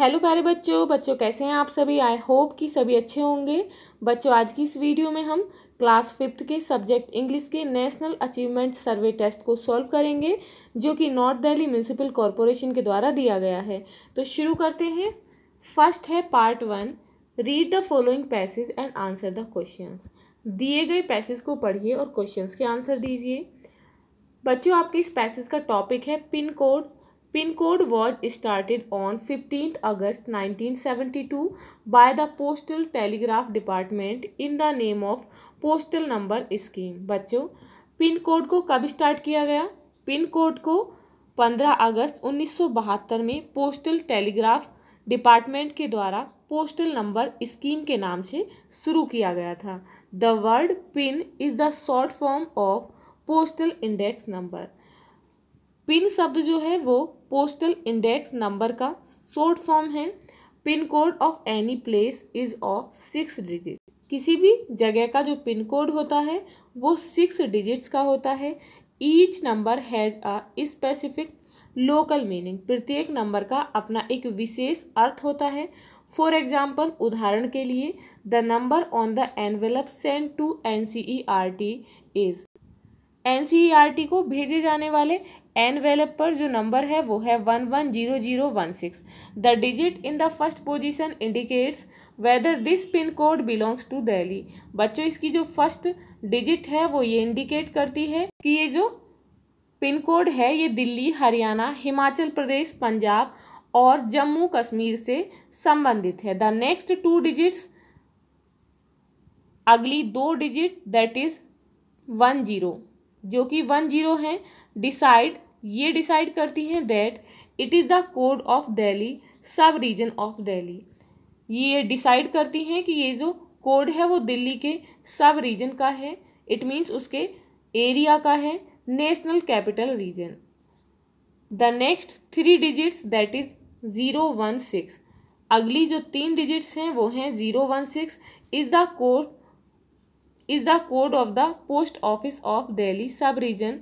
hello प्यारे बच्चों बच्चों कैसे हैं आप सभी आई होप कि सभी अच्छे होंगे बच्चों आज की इस वीडियो में हम क्लास फिफ्थ के सब्जेक्ट इंग्लिश के नेशनल अचीवमेंट सर्वे टेस्ट को सॉल्व करेंगे जो कि नॉर्थ दिल्ली म्यूनसिपल कॉरपोरेशन के द्वारा दिया गया है तो शुरू करते हैं फर्स्ट है part one read the following passage and answer the question दिए गए पैसेज को पढ़िए और क्वेश्चन के आंसर दीजिए बच्चों आपके इस पैसेज का टॉपिक है pin code pin code was code on fifteenth August nineteen seventy two by the postal telegraph department in the name of postal number scheme बच्चों पिन कोड को कब स्टार्ट किया गया पिन कोड को पंद्रह अगस्त उन्नीस सौ बहत्तर में पोस्टल टेलीग्राफ डिपार्टमेंट के द्वारा पोस्टल नंबर स्कीम के नाम से शुरू किया गया था the word pin is the short form of postal index number pin शब्द जो है वो पोस्टल इंडेक्स नंबर का शॉर्ट फॉर्म है pin code of any place is of six digit किसी भी जगह का जो पिन कोड होता है वो सिक्स डिजिट्स का होता है each number has a specific local meaning प्रत्येक नंबर का अपना एक विशेष अर्थ होता है फॉर एग्जाम्पल उदाहरण के लिए the number on the envelope send to N C E R T is N C E R T को भेजे जाने वाले एन वेलप पर जो नंबर है वो है one one zero zero one six the digit in the first position indicates whether this pin code belongs to Delhi बच्चों इसकी जो फर्स्ट डिजिट है वो ये इंडिकेट करती है कि ये जो पिन कोड है ये दिल्ली हरियाणा हिमाचल प्रदेश पंजाब और जम्मू कश्मीर से संबंधित है द नेक्स्ट टू डिजिट्स अगली दो digit that is one zero जो कि वन जीरो हैं डिसाइड ये डिसाइड करती हैं that it is the code of Delhi sub region of Delhi ये डिसाइड करती हैं कि ये जो कोड है वो दिल्ली के सब रीजन का है इट मीन्स उसके एरिया का है national capital region the next three digits that is zero one six अगली जो तीन डिजिट्स हैं वो हैं zero one six is the code is the code of the post office of Delhi sub region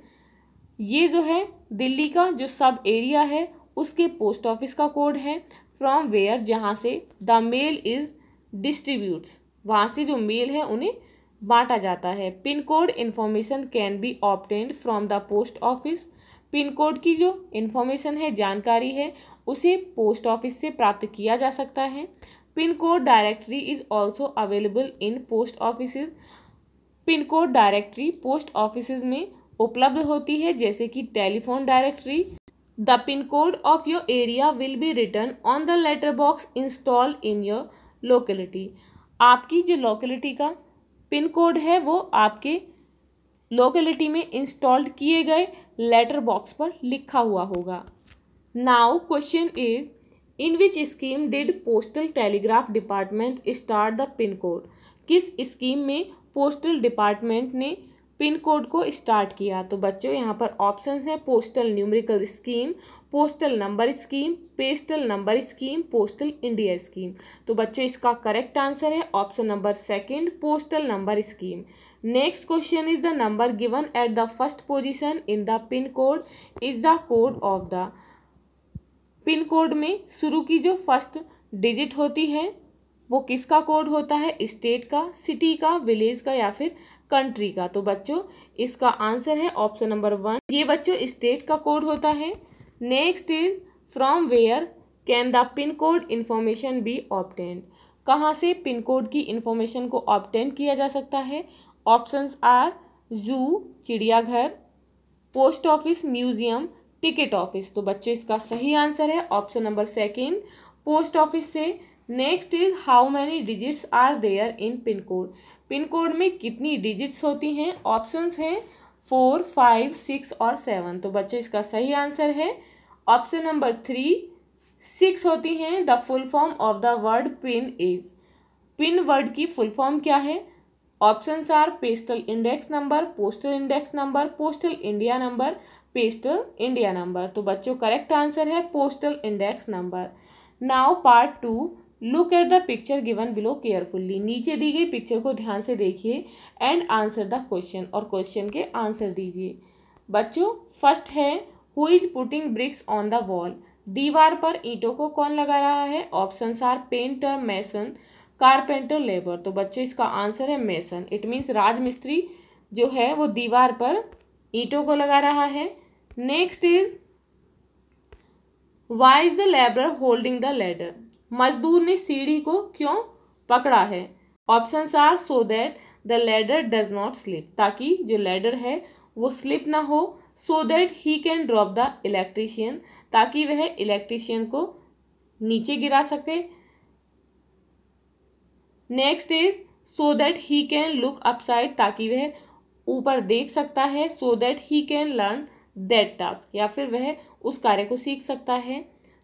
ये जो है दिल्ली का जो सब एरिया है उसके पोस्ट ऑफिस का कोड है फ्रॉम वेयर जहाँ से द मेल इज़ डिस्ट्रीब्यूट्स वहाँ से जो मेल है उन्हें बांटा जाता है pin code information can be obtained from the post office pin code की जो इन्फॉर्मेशन है जानकारी है उसे पोस्ट ऑफिस से प्राप्त किया जा सकता है pin code directory is also available in post office pin code directory post office में उपलब्ध होती है जैसे कि telephone directory the pin code of your area will be written on the letter box install in your locality आपकी जो locality का pin code है वो आपके लोकेलिटी में इंस्टॉल्ड किए गए लेटर बॉक्स पर लिखा हुआ होगा now question A in which scheme did postal telegraph department start the pin code किस स्कीम में पोस्टल डिपार्टमेंट ने पिन कोड को स्टार्ट किया तो बच्चों यहाँ पर ऑप्शन हैं postal numerical scheme postal number scheme postal number scheme postal India scheme तो बच्चों इसका करेक्ट आंसर है option number second postal number scheme next question is the number given at the first position in the pin code is the code of the pin code में शुरू की जो first digit होती है वो किसका code होता है स्टेट का सिटी का विलेज का या फिर कंट्री का तो बच्चों इसका आंसर है ऑप्शन नंबर वन ये बच्चों स्टेट का कोड होता है next is from where can the pin code information be obtained कहाँ से पिन कोड की इन्फॉर्मेशन को ऑप्टेंड किया जा सकता है ऑप्शंस आर जू चिड़ियाघर post office museum ticket office तो बच्चों इसका सही आंसर है option number second post office से next is how many digits are there in pin code pin code में कितनी डिजिट्स होती हैं ऑप्शंस हैं फोर फाइव सिक्स और सेवन तो बच्चे इसका सही आंसर है ऑप्शन नंबर थ्री सिक्स होती हैं the full form of the word pin is pin word की फुल फॉर्म क्या है options are postal index number postal index number postal India number postal India number तो बच्चों correct answer है postal index number now part two look at the picture given below carefully नीचे दी गई पिक्चर को ध्यान से देखिए एंड आंसर द क्वेश्चन और क्वेश्चन के आंसर दीजिए बच्चों फर्स्ट है who is putting bricks on the wall दीवार पर ईंटों को कौन लगा रहा है option are painter mason carpenter labour तो बच्चों इसका आंसर है मैसन इट मीन्स राजमिस्त्री जो है वो दीवार पर ईंटों को लगा रहा है next is why is the labour holding the ladder मजदूर ने सीढ़ी को क्यों पकड़ा है option are so that the ladder does not slip ताकि जो लेडर है वो स्लिप ना हो so that he can drop the electrician ताकि वह इलेक्ट्रिशियन को नीचे गिरा सके next is so that he can look upside ताकि वह ऊपर देख सकता है so that he can learn that task या फिर वह उस कार्य को सीख सकता है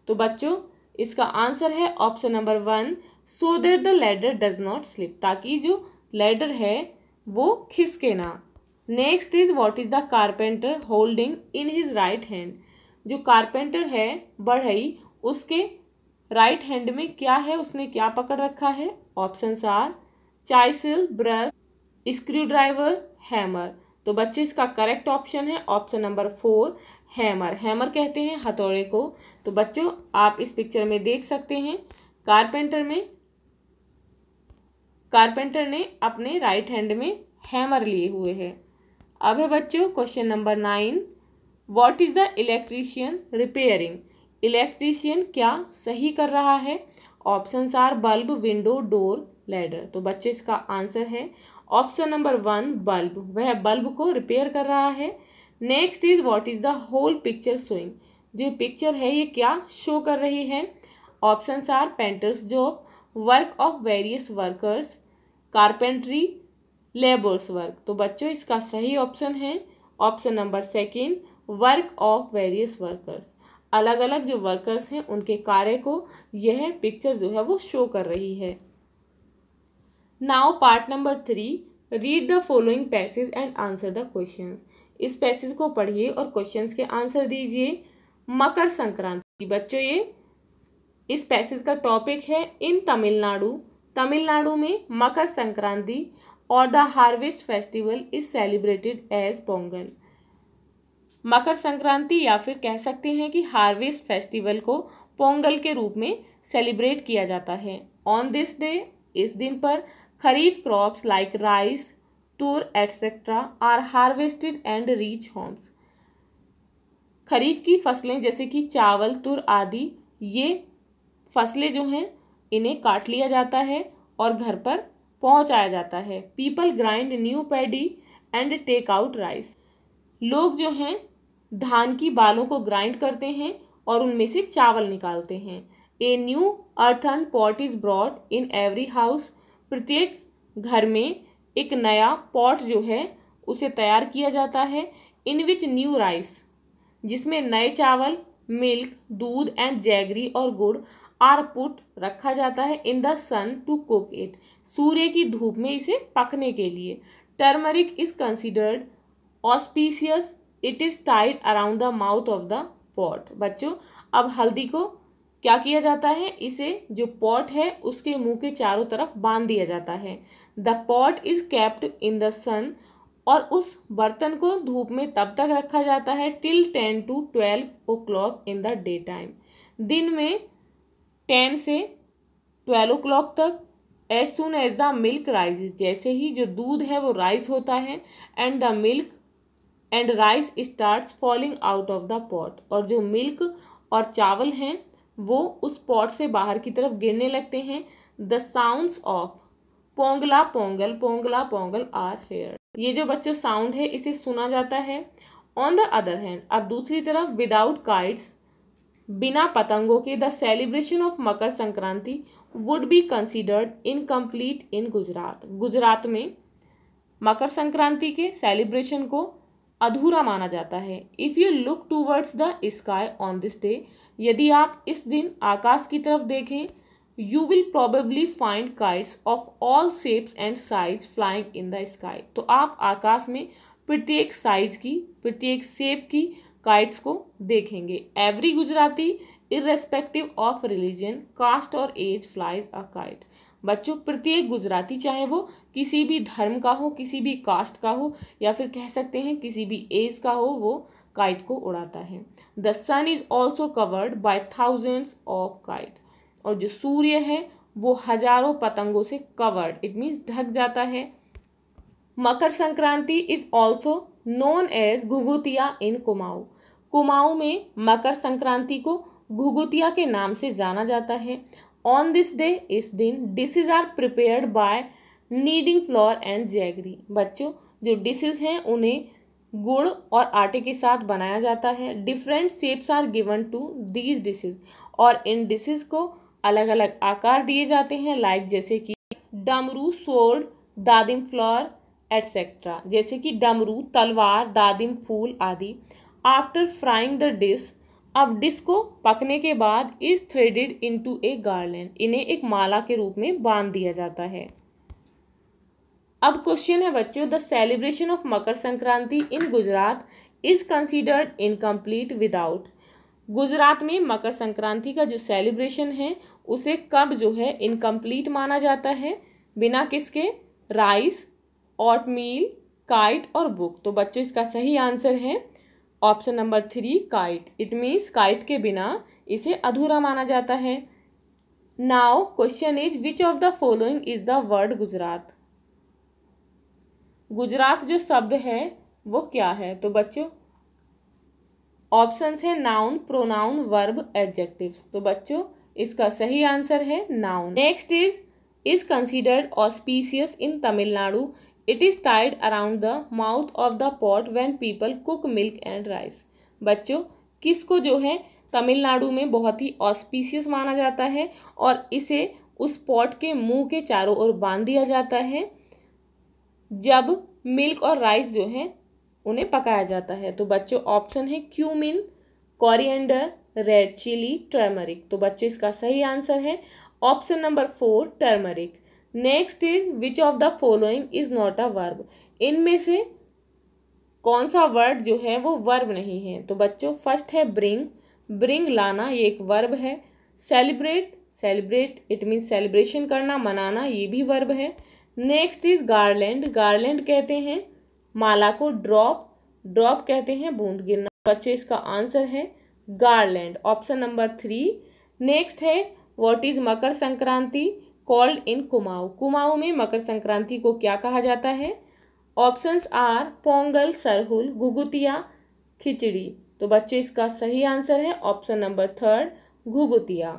तो बच्चों इसका आंसर है option number one so that the ladder does not slip ताकि जो लेडर है वो खिसके ना next is what is the carpenter holding in his right hand जो कारपेंटर है बढ़ई उसके राइट right हैंड में क्या है उसने क्या पकड़ रखा है option are chisel brush screwdriver hammer तो बच्चे इसका करेक्ट ऑप्शन है option number four hammer hammer कहते हैं हथौड़े को तो बच्चों आप इस पिक्चर में देख सकते हैं कारपेंटर में कारपेंटर ने अपने राइट हैंड में हैमर लिए हुए है अब है बच्चों question number nine what is the electrician repairing electrician क्या सही कर रहा है option are bulb window door ladder तो बच्चों इसका आंसर है ऑप्शन नंबर वन बल्ब वह बल्ब को रिपेयर कर रहा है next is what is the whole picture showing जो पिक्चर है ये क्या शो कर रही है option are painters job work of various workers carpentry labours work तो बच्चों इसका सही ऑप्शन है option number second work of various workers अलग अलग जो वर्कर्स हैं उनके कार्य को यह पिक्चर जो है वो शो कर रही है now part number three read the following passage and answer the question इस पैसेज को पढ़िए और क्वेश्चंस के आंसर दीजिए मकर संक्रांति बच्चों ये इस पैसेज का टॉपिक है इन तमिलनाडु तमिलनाडु में मकर संक्रांति और the harvest festival is celebrated as Pongal Makar Sankranti या फिर कह सकते हैं कि हार्वेस्ट फेस्टिवल को पोंगल के रूप में सेलिब्रेट किया जाता है ऑन दिस डे इस दिन पर kharif crops like rice tur etcetera are harvested and reach homes kharif की फसलें जैसे कि चावल तुर आदि ये फसलें जो हैं इन्हें काट लिया जाता है और घर पर पहुंचाया जाता है people grind new paddy and take out rice लोग जो हैं धान की बालों को ग्राइंड करते हैं और उनमें से चावल निकालते हैं a new earthen pot is brought in every house प्रत्येक घर में एक नया पॉट जो है उसे तैयार किया जाता है इन विच न्यू राइस जिसमें नए चावल मिल्क दूध एंड जैगरी और गुड़ आर पुट रखा जाता है in the sun to cook it सूर्य की धूप में इसे पकने के लिए turmeric is considered auspicious it is tied around the mouth of the pot बच्चों अब हल्दी को क्या किया जाता है इसे जो पॉट है उसके मुंह के चारों तरफ बांध दिया जाता है the pot is capped in the sun और उस बर्तन को धूप में तब तक रखा जाता है till ten to twelve o'clock in the day time दिन में टेन से ट्वेल्व ओ क्लॉक तक as soon as the milk rise जैसे ही जो दूध है वो राइज होता है and the milk and rice start falling out of the pot और जो मिल्क और चावल हैं वो उस पॉट से बाहर की तरफ गिरने लगते हैं the sound of Pongala Pongal Pongala Pongal are here ये जो बच्चे साउंड है इसे सुना जाता है ऑन द अदर हैंड अब दूसरी तरफ विदाउट काइट्स बिना पतंगों के the celebration of Makar Sankranti would be considered incomplete in Gujarat Gujarat में मकर संक्रांति के सेलिब्रेशन को अधूरा माना जाता है if you look towards the sky on this day यदि आप इस दिन आकाश की तरफ देखें you will probably find kites of all shapes and size flying in the sky तो आप आकाश में प्रत्येक साइज की प्रत्येक शेप की काइट्स को देखेंगे every Gujarati irrespective of religion caste और एज फ्लाइज अ काइट बच्चों प्रत्येक गुजराती चाहे वो किसी भी धर्म का हो किसी भी कास्ट का हो या फिर कह सकते हैं किसी भी एज का हो वो काइट को उड़ाता है the sun is also covered by thousands of kite और जो सूर्य है वो हजारों पतंगों से कवर्ड इट मीन्स ढक जाता है Makar Sankranti is also known as Ghughutiya in Kumaon Kumaon में मकर संक्रांति को घुगुतिया के नाम से जाना जाता है ऑन दिस डे इस दिन dishes are prepared by kneading flour and jaggery बच्चों जो डिशेज हैं उन्हें गुड़ और आटे के साथ बनाया जाता है different shapes are given to these dishes और इन डिशेज को अलग अलग आकार दिए जाते हैं लाइक जैसे कि डमरू सोर्ड दादिम फ्लोर एट्सेट्रा जैसे कि डमरू तलवार दादिम फूल आदि आफ्टर फ्राइंग द डिश अब डिश को पकने के बाद is threaded into a garland इन्हें एक माला के रूप में बांध दिया जाता है अब क्वेश्चन है बच्चों the celebration of Makar Sankranti in Gujarat is considered incomplete without Gujarat में मकर संक्रांति का जो सेलिब्रेशन है उसे कब जो है इनकम्प्लीट माना जाता है बिना किसके राइस ऑट मील काइट और बुक तो बच्चों इसका सही आंसर है option number three kite it means kite के बिना इसे अधूरा माना जाता है now question is which of the following is the word Gujarat Gujarat जो शब्द है वो क्या है तो बच्चों ऑप्शंस है नाउन प्रोनाउन वर्ब एडजेक्टिव तो बच्चों इसका सही आंसर है noun next is is considered auspicious in Tamil Nadu it is tied around the mouth of the pot when people cook milk and rice बच्चों किसको जो है तमिलनाडु में बहुत ही ऑस्पीसियस माना जाता है और इसे उस पॉट के मुंह के चारों ओर बांध दिया जाता है जब मिल्क और राइस जो है उन्हें पकाया जाता है तो बच्चों ऑप्शन है cumin coriander red chili turmeric तो बच्चों इसका सही आंसर है option number four turmeric next is which of the following is not a verb इनमें से कौन सा वर्ड जो है वो वर्ब नहीं है तो बच्चों फर्स्ट है ब्रिंग ब्रिंग लाना ये एक वर्ब है celebrate celebrate it means celebration करना मनाना ये भी वर्ब है नेक्स्ट इज गार्लैंड गार्लैंड कहते हैं माला को ड्रॉप ड्रॉप कहते हैं बूंद गिरना बच्चों इसका आंसर है garland option number three next है what is Makar Sankranti called in Kumaon Kumaon में मकर संक्रांति को क्या कहा जाता है ऑप्शंस आर पोंगल सरहुल घुगुतिया खिचड़ी तो बच्चों इसका सही आंसर है ऑप्शन नंबर थर्ड घुगुतिया